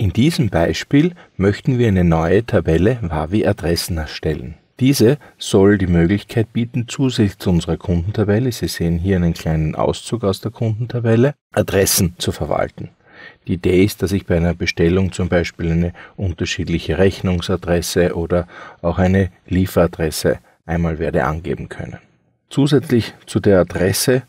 In diesem Beispiel möchten wir eine neue Tabelle Wavi-Adressen erstellen. Diese soll die Möglichkeit bieten, zusätzlich zu unserer Kundentabelle, Sie sehen hier einen kleinen Auszug aus der Kundentabelle, Adressen zu verwalten. Die Idee ist, dass ich bei einer Bestellung zum Beispiel eine unterschiedliche Rechnungsadresse oder auch eine Lieferadresse einmal werde angeben können. Zusätzlich zu der Adresse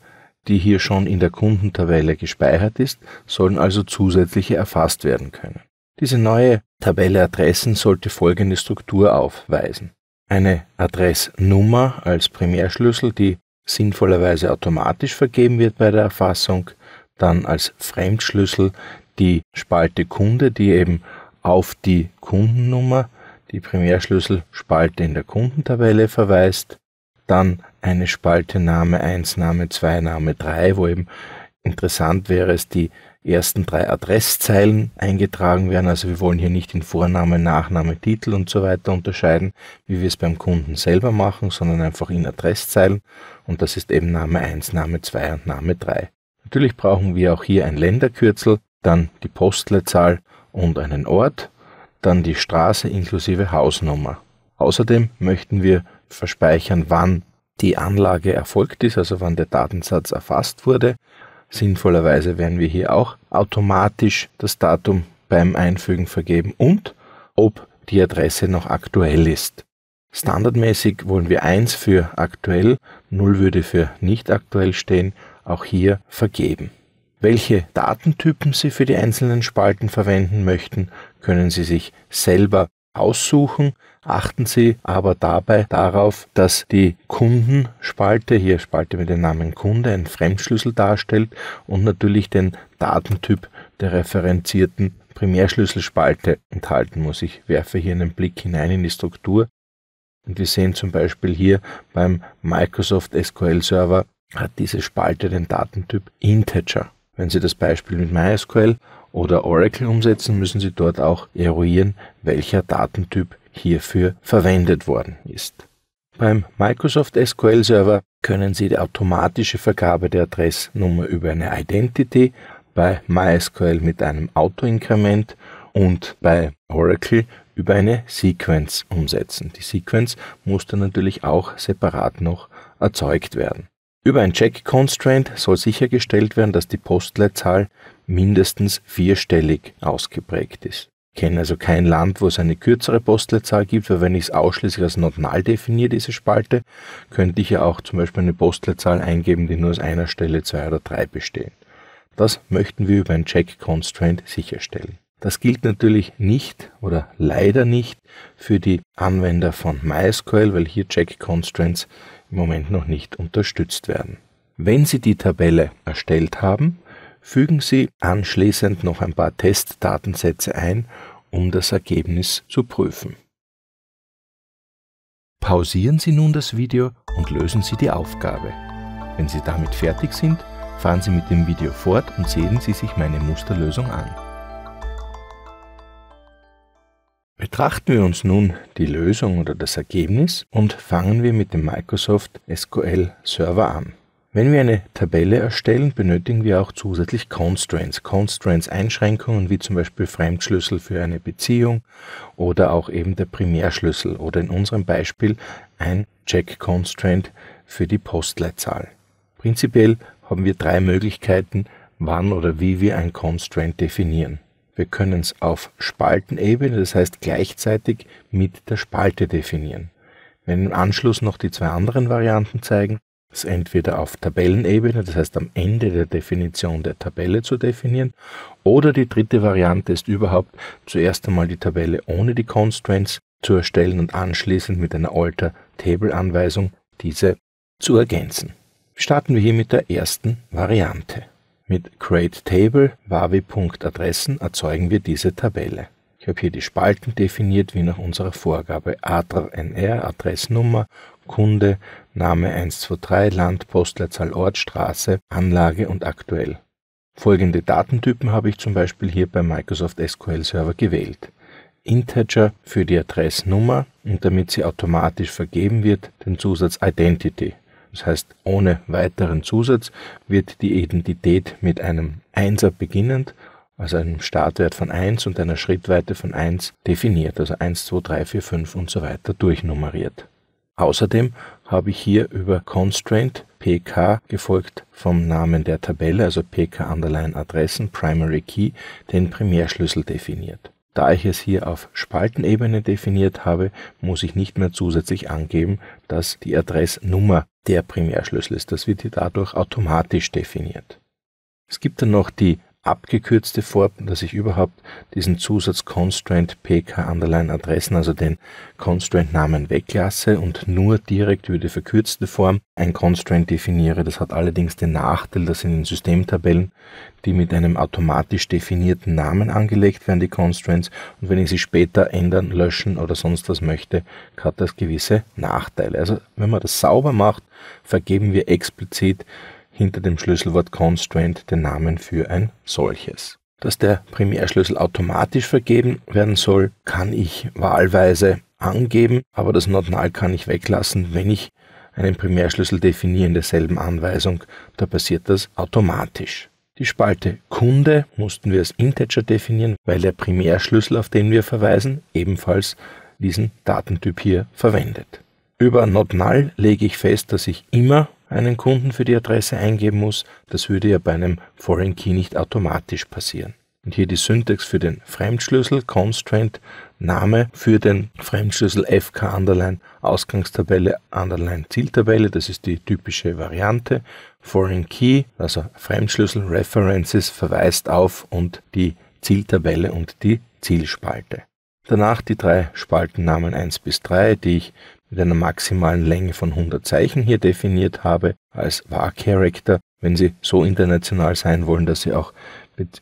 die hier schon in der Kundentabelle gespeichert ist, sollen also zusätzliche erfasst werden können. Diese neue Tabelle Adressen sollte folgende Struktur aufweisen. Eine Adressnummer als Primärschlüssel, die sinnvollerweise automatisch vergeben wird bei der Erfassung, dann als Fremdschlüssel die Spalte Kunde, die eben auf die Kundennummer, die Primärschlüsselspalte in der Kundentabelle verweist, dann eine Spalte Name 1, Name 2, Name 3, wo eben interessant wäre es, die ersten drei Adresszeilen eingetragen werden. Also wir wollen hier nicht in Vorname, Nachname, Titel und so weiter unterscheiden, wie wir es beim Kunden selber machen, sondern einfach in Adresszeilen. Und das ist eben Name 1, Name 2 und Name 3. Natürlich brauchen wir auch hier ein Länderkürzel, dann die Postleitzahl und einen Ort, dann die Straße inklusive Hausnummer. Außerdem möchten wir verspeichern, wann die Anlage erfolgt ist, also wann der Datensatz erfasst wurde. Sinnvollerweise werden wir hier auch automatisch das Datum beim Einfügen vergeben und ob die Adresse noch aktuell ist. Standardmäßig wollen wir 1 für aktuell, 0 würde für nicht aktuell stehen, auch hier vergeben. Welche Datentypen Sie für die einzelnen Spalten verwenden möchten, können Sie sich selber aussuchen. Achten Sie aber dabei darauf, dass die Kundenspalte, hier Spalte mit dem Namen Kunde, ein Fremdschlüssel darstellt und natürlich den Datentyp der referenzierten Primärschlüsselspalte enthalten muss. Ich werfe hier einen Blick hinein in die Struktur und wir sehen zum Beispiel hier beim Microsoft SQL Server hat diese Spalte den Datentyp Integer. Wenn Sie das Beispiel mit MySQL oder Oracle umsetzen, müssen Sie dort auch eruieren, welcher Datentyp hierfür verwendet worden ist. Beim Microsoft SQL Server können Sie die automatische Vergabe der Adressnummer über eine Identity, bei MySQL mit einem Autoinkrement und bei Oracle über eine Sequence umsetzen. Die Sequence muss dann natürlich auch separat noch erzeugt werden. Über ein Check Constraint soll sichergestellt werden, dass die Postleitzahl mindestens vierstellig ausgeprägt ist kenne also kein Land, wo es eine kürzere Postleitzahl gibt, weil wenn ich es ausschließlich als Nordnal definiere, diese Spalte, könnte ich ja auch zum Beispiel eine Postleitzahl eingeben, die nur aus einer Stelle, zwei oder drei bestehen. Das möchten wir über ein Check Constraint sicherstellen. Das gilt natürlich nicht oder leider nicht für die Anwender von MySQL, weil hier Check Constraints im Moment noch nicht unterstützt werden. Wenn Sie die Tabelle erstellt haben, Fügen Sie anschließend noch ein paar Testdatensätze ein, um das Ergebnis zu prüfen. Pausieren Sie nun das Video und lösen Sie die Aufgabe. Wenn Sie damit fertig sind, fahren Sie mit dem Video fort und sehen Sie sich meine Musterlösung an. Betrachten wir uns nun die Lösung oder das Ergebnis und fangen wir mit dem Microsoft SQL Server an. Wenn wir eine Tabelle erstellen, benötigen wir auch zusätzlich Constraints. Constraints Einschränkungen wie zum Beispiel Fremdschlüssel für eine Beziehung oder auch eben der Primärschlüssel oder in unserem Beispiel ein Check Constraint für die Postleitzahl. Prinzipiell haben wir drei Möglichkeiten, wann oder wie wir ein Constraint definieren. Wir können es auf Spaltenebene, das heißt gleichzeitig mit der Spalte definieren. Wenn im Anschluss noch die zwei anderen Varianten zeigen, das entweder auf Tabellenebene, das heißt am Ende der Definition der Tabelle zu definieren, oder die dritte Variante ist überhaupt zuerst einmal die Tabelle ohne die Constraints zu erstellen und anschließend mit einer Alter Table Anweisung diese zu ergänzen. Starten wir hier mit der ersten Variante. Mit createtable wavi.adressen erzeugen wir diese Tabelle. Ich habe hier die Spalten definiert wie nach unserer Vorgabe ADR NR, Adressnummer, Kunde, Name 123, Land, Postleitzahl, Ort, Straße, Anlage und aktuell. Folgende Datentypen habe ich zum Beispiel hier beim Microsoft SQL Server gewählt. Integer für die Adressnummer und damit sie automatisch vergeben wird, den Zusatz Identity. Das heißt, ohne weiteren Zusatz wird die Identität mit einem 1er beginnend, also einem Startwert von 1 und einer Schrittweite von 1 definiert, also 1, 2, 3, 4, 5 und so weiter durchnummeriert. Außerdem habe ich hier über Constraint pk gefolgt vom Namen der Tabelle, also pk Adressen Primary Key, den Primärschlüssel definiert. Da ich es hier auf Spaltenebene definiert habe, muss ich nicht mehr zusätzlich angeben, dass die Adressnummer der Primärschlüssel ist. Das wird hier dadurch automatisch definiert. Es gibt dann noch die abgekürzte Form, dass ich überhaupt diesen Zusatz Constraint PK Underline Adressen, also den Constraint Namen weglasse und nur direkt über die verkürzte Form ein Constraint definiere. Das hat allerdings den Nachteil, dass in den Systemtabellen, die mit einem automatisch definierten Namen angelegt werden, die Constraints, und wenn ich sie später ändern, löschen oder sonst was möchte, hat das gewisse Nachteile. Also wenn man das sauber macht, vergeben wir explizit hinter dem Schlüsselwort Constraint den Namen für ein solches. Dass der Primärschlüssel automatisch vergeben werden soll, kann ich wahlweise angeben, aber das Not Null kann ich weglassen, wenn ich einen Primärschlüssel definiere in derselben Anweisung, da passiert das automatisch. Die Spalte Kunde mussten wir als Integer definieren, weil der Primärschlüssel, auf den wir verweisen, ebenfalls diesen Datentyp hier verwendet. Über Not Null lege ich fest, dass ich immer einen Kunden für die Adresse eingeben muss. Das würde ja bei einem Foreign Key nicht automatisch passieren. Und hier die Syntax für den Fremdschlüssel, Constraint, Name für den Fremdschlüssel FK Underline, Ausgangstabelle Underline Zieltabelle, das ist die typische Variante. Foreign Key, also Fremdschlüssel, References verweist auf und die Zieltabelle und die Zielspalte. Danach die drei Spaltennamen 1 bis 3, die ich mit einer maximalen Länge von 100 Zeichen hier definiert habe, als var character wenn Sie so international sein wollen, dass Sie auch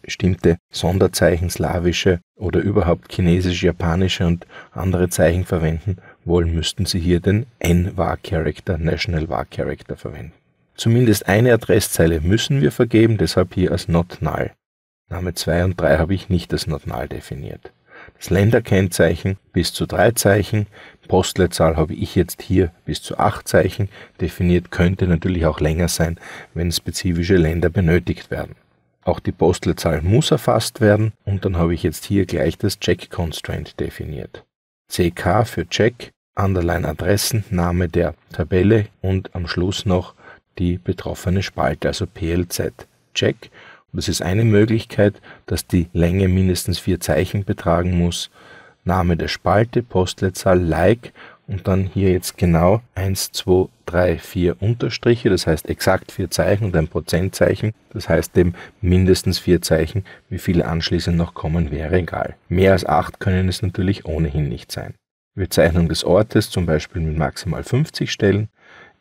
bestimmte Sonderzeichen slawische oder überhaupt chinesische, japanische und andere Zeichen verwenden wollen, müssten Sie hier den N-Var-Character, National Var-Character verwenden. Zumindest eine Adresszeile müssen wir vergeben, deshalb hier als not null. Name 2 und 3 habe ich nicht als not null definiert das Länderkennzeichen bis zu drei Zeichen. Postleitzahl habe ich jetzt hier bis zu acht Zeichen definiert, könnte natürlich auch länger sein, wenn spezifische Länder benötigt werden. Auch die Postleitzahl muss erfasst werden und dann habe ich jetzt hier gleich das Check Constraint definiert. CK für Check, Underline Adressen, Name der Tabelle und am Schluss noch die betroffene Spalte, also PLZ. Check das ist eine Möglichkeit, dass die Länge mindestens vier Zeichen betragen muss. Name der Spalte, Postleitzahl, Like und dann hier jetzt genau 1, 2, 3, 4 Unterstriche, das heißt exakt vier Zeichen und ein Prozentzeichen, das heißt eben mindestens vier Zeichen, wie viele anschließend noch kommen, wäre egal. Mehr als acht können es natürlich ohnehin nicht sein. Bezeichnung des Ortes, zum Beispiel mit maximal 50 Stellen,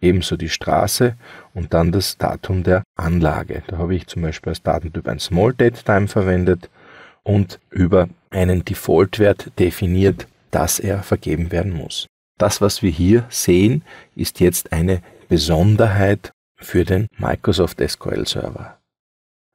ebenso die Straße und dann das Datum der Anlage. Da habe ich zum Beispiel als Datentyp ein Small Date Time verwendet und über einen Default-Wert definiert, dass er vergeben werden muss. Das, was wir hier sehen, ist jetzt eine Besonderheit für den Microsoft SQL Server.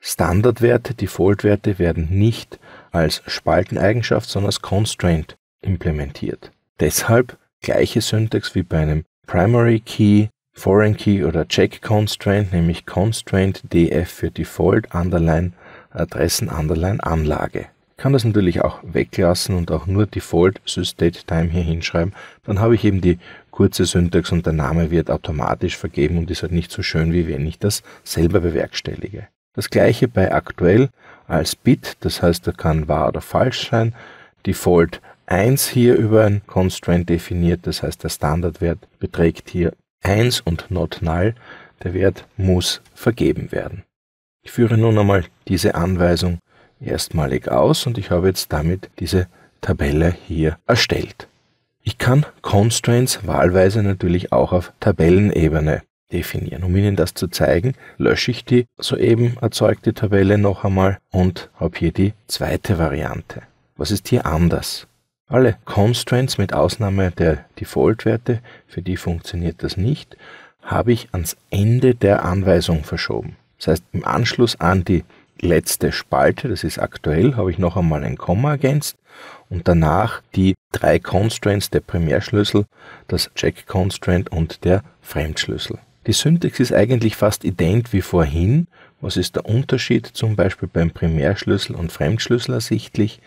Standardwerte, Default-Werte werden nicht als Spalteneigenschaft, sondern als Constraint implementiert. Deshalb gleiche Syntax wie bei einem Primary Key, Foreign Key oder Check Constraint, nämlich Constraint DF für Default, Underline Adressen, Underline Anlage. Ich kann das natürlich auch weglassen und auch nur Default SysDateTime hier hinschreiben. Dann habe ich eben die kurze Syntax und der Name wird automatisch vergeben und ist halt nicht so schön, wie wenn ich das selber bewerkstellige. Das gleiche bei aktuell als Bit, das heißt, da kann wahr oder falsch sein. Default 1 hier über ein Constraint definiert. Das heißt, der Standardwert beträgt hier 1 und not null. Der Wert muss vergeben werden. Ich führe nun einmal diese Anweisung erstmalig aus und ich habe jetzt damit diese Tabelle hier erstellt. Ich kann Constraints wahlweise natürlich auch auf Tabellenebene definieren. Um Ihnen das zu zeigen, lösche ich die soeben erzeugte Tabelle noch einmal und habe hier die zweite Variante. Was ist hier anders? Alle Constraints mit Ausnahme der Default-Werte, für die funktioniert das nicht, habe ich ans Ende der Anweisung verschoben. Das heißt, im Anschluss an die letzte Spalte, das ist aktuell, habe ich noch einmal ein Komma ergänzt und danach die drei Constraints, der Primärschlüssel, das Check-Constraint und der Fremdschlüssel. Die Syntax ist eigentlich fast ident wie vorhin. Was ist der Unterschied zum Beispiel beim Primärschlüssel und Fremdschlüssel ersichtlich?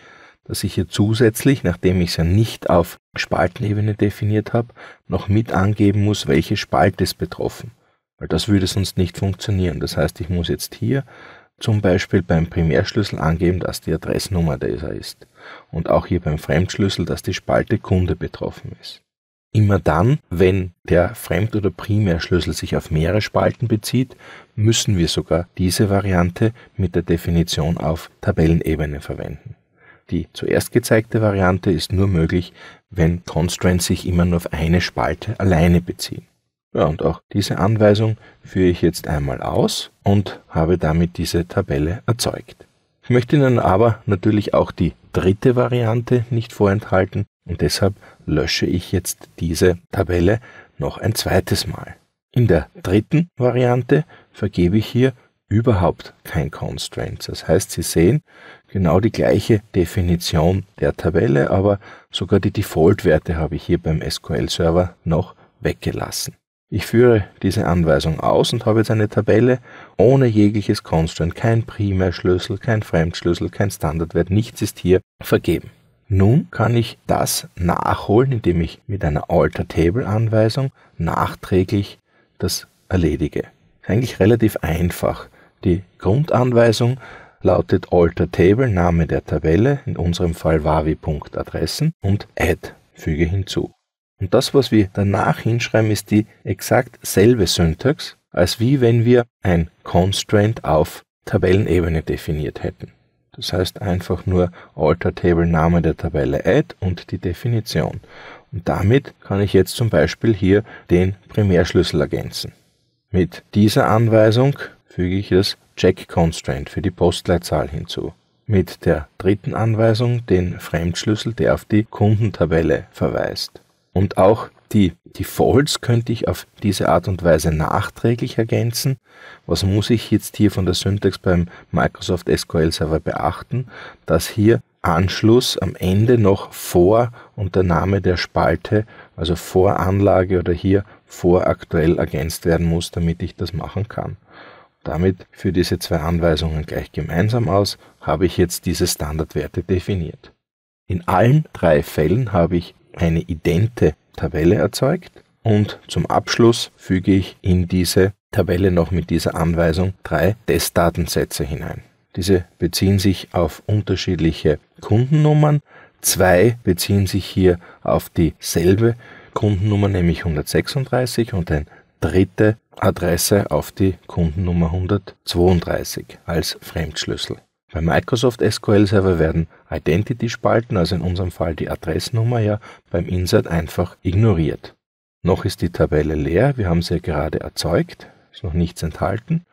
dass ich hier zusätzlich, nachdem ich es ja nicht auf Spaltenebene definiert habe, noch mit angeben muss, welche Spalte ist betroffen. Weil das würde sonst nicht funktionieren. Das heißt, ich muss jetzt hier zum Beispiel beim Primärschlüssel angeben, dass die Adressnummer dieser ist. Und auch hier beim Fremdschlüssel, dass die Spalte Kunde betroffen ist. Immer dann, wenn der Fremd- oder Primärschlüssel sich auf mehrere Spalten bezieht, müssen wir sogar diese Variante mit der Definition auf Tabellenebene verwenden. Die zuerst gezeigte Variante ist nur möglich, wenn Constraints sich immer nur auf eine Spalte alleine beziehen. Ja, und auch diese Anweisung führe ich jetzt einmal aus und habe damit diese Tabelle erzeugt. Ich möchte Ihnen aber natürlich auch die dritte Variante nicht vorenthalten und deshalb lösche ich jetzt diese Tabelle noch ein zweites Mal. In der dritten Variante vergebe ich hier überhaupt kein Constraint. Das heißt, Sie sehen genau die gleiche Definition der Tabelle, aber sogar die Default-Werte habe ich hier beim SQL-Server noch weggelassen. Ich führe diese Anweisung aus und habe jetzt eine Tabelle ohne jegliches Constraint. Kein Primärschlüssel, kein Fremdschlüssel, kein Standardwert, nichts ist hier vergeben. Nun kann ich das nachholen, indem ich mit einer Alter Table Anweisung nachträglich das erledige. eigentlich relativ einfach. Die Grundanweisung lautet Alter Table, Name der Tabelle, in unserem Fall wavi.adressen und add, füge hinzu. Und das, was wir danach hinschreiben, ist die exakt selbe Syntax, als wie wenn wir ein Constraint auf Tabellenebene definiert hätten. Das heißt einfach nur Alter Table Name der Tabelle add und die Definition. Und damit kann ich jetzt zum Beispiel hier den Primärschlüssel ergänzen. Mit dieser Anweisung füge ich das Check Constraint für die Postleitzahl hinzu. Mit der dritten Anweisung den Fremdschlüssel, der auf die Kundentabelle verweist. Und auch die Defaults könnte ich auf diese Art und Weise nachträglich ergänzen. Was muss ich jetzt hier von der Syntax beim Microsoft SQL Server beachten? Dass hier Anschluss am Ende noch vor und der Name der Spalte, also vor Anlage oder hier vor aktuell ergänzt werden muss, damit ich das machen kann. Damit für diese zwei Anweisungen gleich gemeinsam aus habe ich jetzt diese Standardwerte definiert. In allen drei Fällen habe ich eine idente Tabelle erzeugt und zum Abschluss füge ich in diese Tabelle noch mit dieser Anweisung drei Testdatensätze hinein. Diese beziehen sich auf unterschiedliche Kundennummern. Zwei beziehen sich hier auf dieselbe Kundennummer, nämlich 136 und ein dritte Adresse auf die Kundennummer 132 als Fremdschlüssel. Bei Microsoft SQL Server werden Identity-Spalten, also in unserem Fall die Adressnummer, ja beim Insert einfach ignoriert. Noch ist die Tabelle leer, wir haben sie ja gerade erzeugt, ist noch nichts enthalten.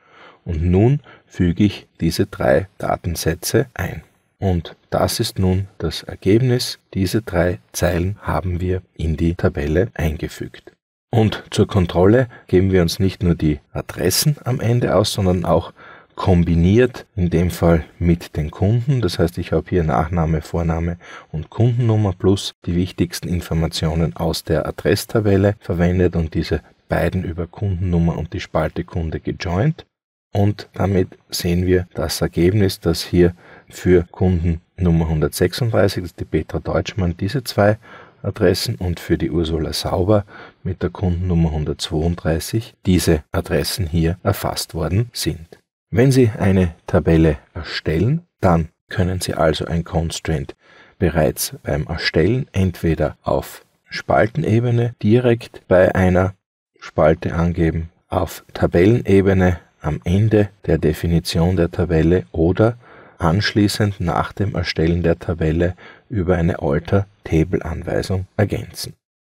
Und nun füge ich diese drei Datensätze ein. Und das ist nun das Ergebnis. Diese drei Zeilen haben wir in die Tabelle eingefügt. Und zur Kontrolle geben wir uns nicht nur die Adressen am Ende aus, sondern auch kombiniert, in dem Fall mit den Kunden. Das heißt, ich habe hier Nachname, Vorname und Kundennummer plus die wichtigsten Informationen aus der Adresstabelle verwendet und diese beiden über Kundennummer und die Spalte Kunde gejoint. Und damit sehen wir das Ergebnis, dass hier für Kunden Nummer 136, das ist die Petra Deutschmann, diese zwei Adressen und für die Ursula Sauber mit der Kundennummer 132 diese Adressen hier erfasst worden sind. Wenn Sie eine Tabelle erstellen, dann können Sie also ein Constraint bereits beim Erstellen entweder auf Spaltenebene direkt bei einer Spalte angeben, auf Tabellenebene am Ende der Definition der Tabelle oder anschließend nach dem Erstellen der Tabelle über eine Alter-Table-Anweisung ergänzen.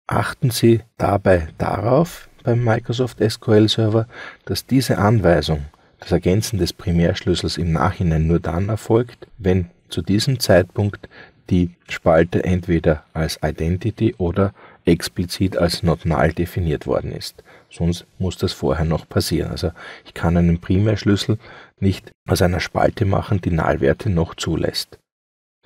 Achten Sie dabei darauf beim Microsoft SQL Server, dass diese Anweisung, das Ergänzen des Primärschlüssels im Nachhinein nur dann erfolgt, wenn zu diesem Zeitpunkt die Spalte entweder als Identity oder explizit als Not Null definiert worden ist. Sonst muss das vorher noch passieren. Also ich kann einen Primärschlüssel nicht aus einer Spalte machen, die Nullwerte noch zulässt.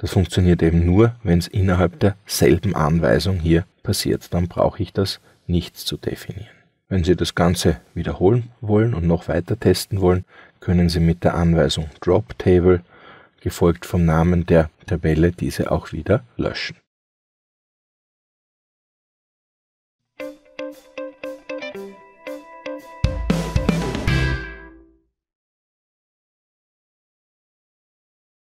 Das funktioniert eben nur, wenn es innerhalb derselben Anweisung hier passiert. Dann brauche ich das nichts zu definieren. Wenn Sie das Ganze wiederholen wollen und noch weiter testen wollen, können Sie mit der Anweisung Drop Table gefolgt vom Namen der Tabelle diese auch wieder löschen.